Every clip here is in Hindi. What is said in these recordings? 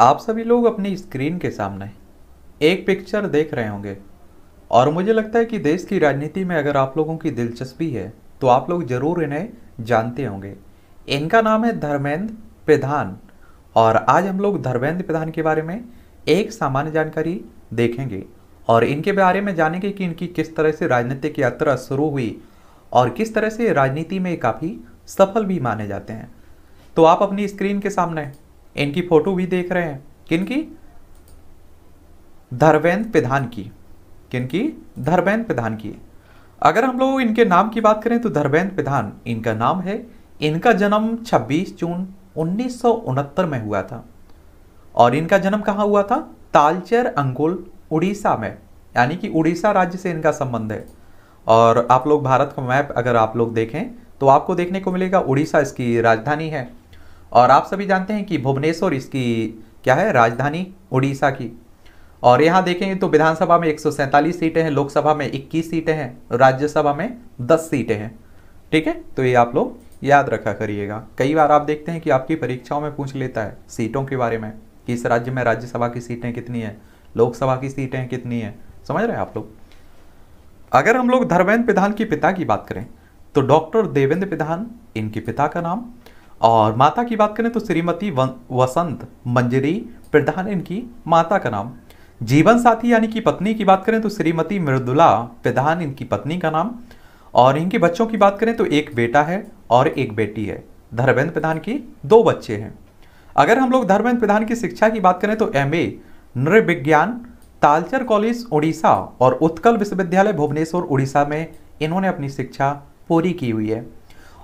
आप सभी लोग अपनी स्क्रीन के सामने एक पिक्चर देख रहे होंगे और मुझे लगता है कि देश की राजनीति में अगर आप लोगों की दिलचस्पी है तो आप लोग ज़रूर इन्हें जानते होंगे इनका नाम है धर्मेंद्र प्रधान और आज हम लोग धर्मेंद्र प्रधान के बारे में एक सामान्य जानकारी देखेंगे और इनके बारे में जानेंगे कि इनकी किस तरह से राजनीतिक यात्रा शुरू हुई और किस तरह से राजनीति में काफ़ी सफल भी माने जाते हैं तो आप अपनी स्क्रीन के सामने इनकी फोटो भी देख रहे हैं किनकी धर्मेंद्र प्रधान की किनकी धर्मेंद्र प्रधान की अगर हम लोग इनके नाम की बात करें तो धर्मेंद्र प्रधान इनका नाम है इनका जन्म 26 जून उन्नीस में हुआ था और इनका जन्म कहाँ हुआ था तालचेर अंगुल उड़ीसा में यानी कि उड़ीसा राज्य से इनका संबंध है और आप लोग भारत का मैप अगर आप लोग देखें तो आपको देखने को मिलेगा उड़ीसा इसकी राजधानी है और आप सभी जानते हैं कि भुवनेश्वर इसकी क्या है राजधानी उड़ीसा की और यहाँ देखेंगे तो विधानसभा में एक सीटें हैं लोकसभा में इक्कीस सीटें हैं राज्यसभा में दस सीटें हैं ठीक है तो ये आप लोग याद रखा करिएगा कई बार आप देखते हैं कि आपकी परीक्षाओं में पूछ लेता है सीटों के बारे में कि इस राज्य में राज्यसभा की सीटें कितनी है लोकसभा की सीटें कितनी है समझ रहे हैं आप लोग अगर हम लोग धर्मेंद्र प्रधान के पिता की बात करें तो डॉक्टर देवेंद्र प्रधान इनके पिता का नाम और माता की बात करें तो श्रीमती वसंत मंजरी प्रधान इनकी माता का नाम जीवन साथी यानी कि पत्नी की बात करें तो श्रीमती मृदुला प्रधान इनकी पत्नी का नाम और इनके बच्चों की बात करें तो एक बेटा है और एक बेटी है धर्मेंद्र प्रधान की दो बच्चे हैं अगर हम लोग धर्मेंद्र प्रधान की शिक्षा की बात करें तो एम ए नृविज्ञान तालचर कॉलेज उड़ीसा और उत्कल विश्वविद्यालय भुवनेश्वर उड़ीसा में इन्होंने अपनी शिक्षा पूरी की हुई है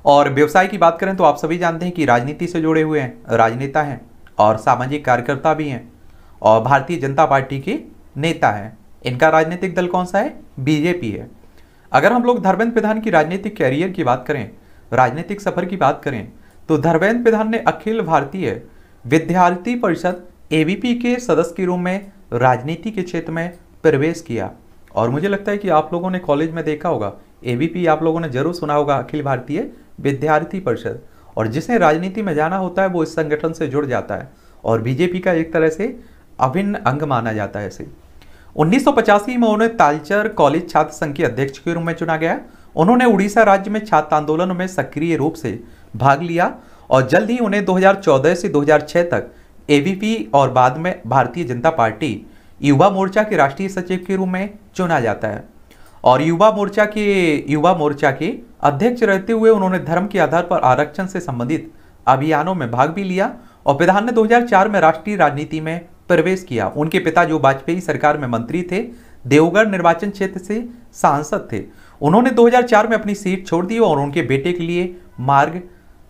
और व्यवसाय की बात करें तो आप सभी जानते हैं कि राजनीति से जुड़े हुए हैं राजनेता हैं और सामाजिक कार्यकर्ता भी हैं और भारतीय जनता पार्टी के नेता हैं इनका राजनीतिक दल कौन सा है बीजेपी है अगर हम लोग धर्मेंद्र प्रधान की राजनीतिक कैरियर की बात करें राजनीतिक सफर की बात करें तो धर्मेंद्र प्रधान ने अखिल भारतीय विद्यार्थी परिषद ए के सदस्य के रूप में राजनीति के क्षेत्र में प्रवेश किया और मुझे लगता है कि आप लोगों ने कॉलेज में देखा होगा एबीपी आप लोगों ने जरूर सुना होगा अखिल भारतीय विद्यार्थी परिषद और जिसे राजनीति में जाना होता है वो इस संगठन से जुड़ जाता है और बीजेपी का एक तरह से अभिन्न अंग माना जाता है इसे उन्नीस में उन्हें तालचर कॉलेज छात्र संघ के अध्यक्ष के रूप में चुना गया उन्होंने उड़ीसा राज्य में छात्र आंदोलन में सक्रिय रूप से भाग लिया और जल्द ही उन्हें 2014 से 2006 तक एबीपी और बाद में भारतीय जनता पार्टी युवा मोर्चा के राष्ट्रीय सचिव के रूप में चुना जाता है और युवा मोर्चा के युवा मोर्चा के अध्यक्ष रहते हुए उन्होंने धर्म के आधार पर आरक्षण से संबंधित अभियानों में भाग भी लिया और प्रधान ने 2004 में राष्ट्रीय राजनीति में प्रवेश किया उनके पिता जो वाजपेयी सरकार में मंत्री थे देवगढ़ निर्वाचन क्षेत्र से सांसद थे उन्होंने 2004 में अपनी सीट छोड़ दी और उनके बेटे के लिए मार्ग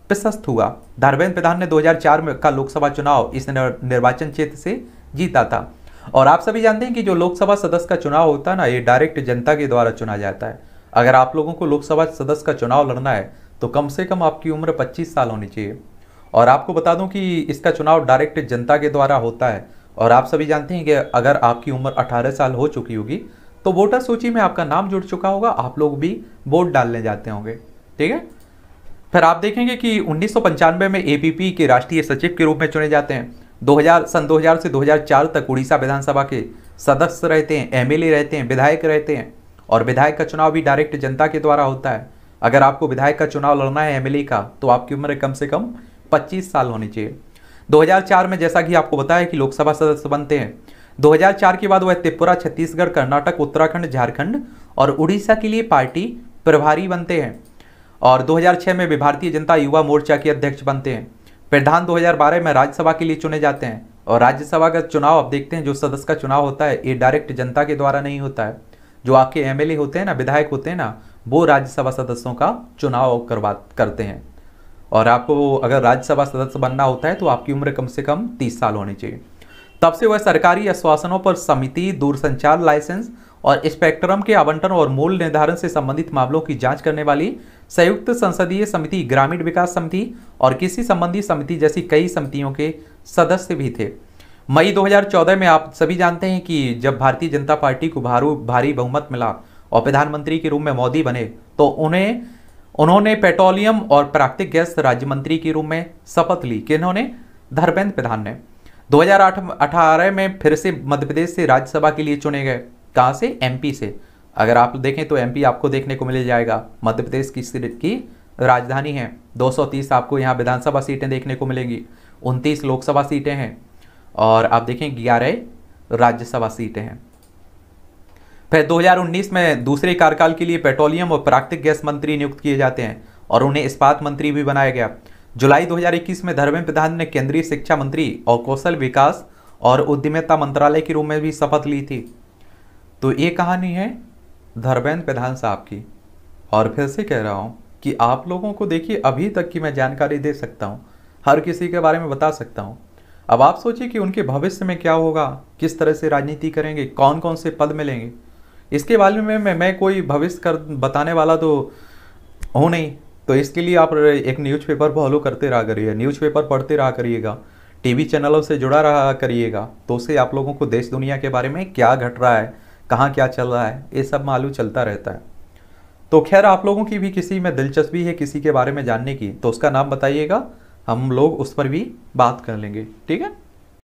प्रशस्त हुआ धर्मेंद्र प्रधान ने 2004 में का लोकसभा चुनाव इस निर्वाचन क्षेत्र से जीता था और आप सभी जानते हैं कि जो लोकसभा सदस्य का चुनाव होता है ना ये डायरेक्ट जनता के द्वारा चुना जाता है अगर आप लोगों को लोकसभा सदस्य का चुनाव लड़ना है तो कम से कम आपकी उम्र 25 साल होनी चाहिए और आपको बता दूं कि इसका चुनाव डायरेक्ट जनता के द्वारा होता है और आप सभी जानते हैं कि अगर आपकी उम्र 18 साल हो चुकी होगी तो वोटर सूची में आपका नाम जुड़ चुका होगा आप लोग भी वोट डालने जाते होंगे ठीक है फिर आप देखेंगे कि उन्नीस में ए के राष्ट्रीय सचिव के रूप में चुने जाते हैं दो सन दो से दो तक उड़ीसा विधानसभा के सदस्य रहते हैं एम रहते हैं विधायक रहते हैं और विधायक का चुनाव भी डायरेक्ट जनता के द्वारा होता है अगर आपको विधायक का चुनाव लड़ना है एमएलए का तो आपकी उम्र कम से कम 25 साल होनी चाहिए 2004 में जैसा कि आपको बताया कि लोकसभा सदस्य बनते हैं 2004 के बाद वह त्रिपुरा छत्तीसगढ़ कर्नाटक उत्तराखंड झारखंड और उड़ीसा के लिए पार्टी प्रभारी बनते हैं और 2006 में भी भारतीय जनता युवा मोर्चा के अध्यक्ष बनते हैं प्रधान दो में राज्यसभा के लिए चुने जाते हैं और राज्यसभा का चुनाव आप देखते हैं जो सदस्य का चुनाव होता है ये डायरेक्ट जनता के द्वारा नहीं होता है जो आपके एम होते हैं ना विधायक होते हैं ना वो राज्यसभा सदस्यों का चुनाव करवा करते हैं और आपको अगर राज्यसभा सदस्य बनना होता है तो आपकी उम्र कम से कम तीस साल होनी चाहिए तब से वह सरकारी आश्वासनों पर समिति दूरसंचार लाइसेंस और स्पेक्ट्रम के आवंटन और मूल निर्धारण से संबंधित मामलों की जांच करने वाली संयुक्त संसदीय समिति ग्रामीण विकास समिति और किसी संबंधी समिति जैसी कई समितियों के सदस्य भी थे मई 2014 में आप सभी जानते हैं कि जब भारतीय जनता पार्टी को भारू भारी बहुमत मिला और प्रधानमंत्री के रूप में मोदी बने तो उन्हें उन्होंने पेट्रोलियम और प्राकृतिक गैस राज्य मंत्री के रूप में शपथ ली कि धर्मेंद्र प्रधान ने 2018 में फिर से मध्य प्रदेश से राज्यसभा के लिए चुने गए कहाँ से एम से अगर आप देखें तो एमपी आपको देखने को मिल जाएगा मध्य प्रदेश की की राजधानी है 230 आपको यहाँ विधानसभा सीटें देखने को मिलेंगी उनतीस लोकसभा सीटें हैं और आप देखें ग्यारह राज्यसभा सीटें हैं फिर 2019 में दूसरे कार्यकाल के लिए पेट्रोलियम और प्राकृतिक गैस मंत्री नियुक्त किए जाते हैं और उन्हें इस्पात मंत्री भी बनाया गया जुलाई 2021 में धर्मेंद्र प्रधान ने केंद्रीय शिक्षा मंत्री और कौशल विकास और उद्यमिता मंत्रालय के रूप में भी शपथ ली थी तो ये कहानी है धर्मेंद्र प्रधान साहब की और फिर से कह रहा हूँ कि आप लोगों को देखिए अभी तक की मैं जानकारी दे सकता हूँ हर किसी के बारे में बता सकता हूँ अब आप सोचिए कि उनके भविष्य में क्या होगा किस तरह से राजनीति करेंगे कौन कौन से पद मिलेंगे इसके बारे में मैं, मैं कोई भविष्य कर बताने वाला तो हूँ नहीं तो इसके लिए आप एक न्यूज़पेपर फॉलो करते रहा करिए न्यूज़पेपर पढ़ते रहा करिएगा टीवी चैनलों से जुड़ा रहा करिएगा तो उससे आप लोगों को देश दुनिया के बारे में क्या घट रहा है कहाँ क्या चल रहा है ये सब मालूम चलता रहता है तो खैर आप लोगों की भी किसी में दिलचस्पी है किसी के बारे में जानने की तो उसका नाम बताइएगा हम लोग उस पर भी बात कर लेंगे ठीक है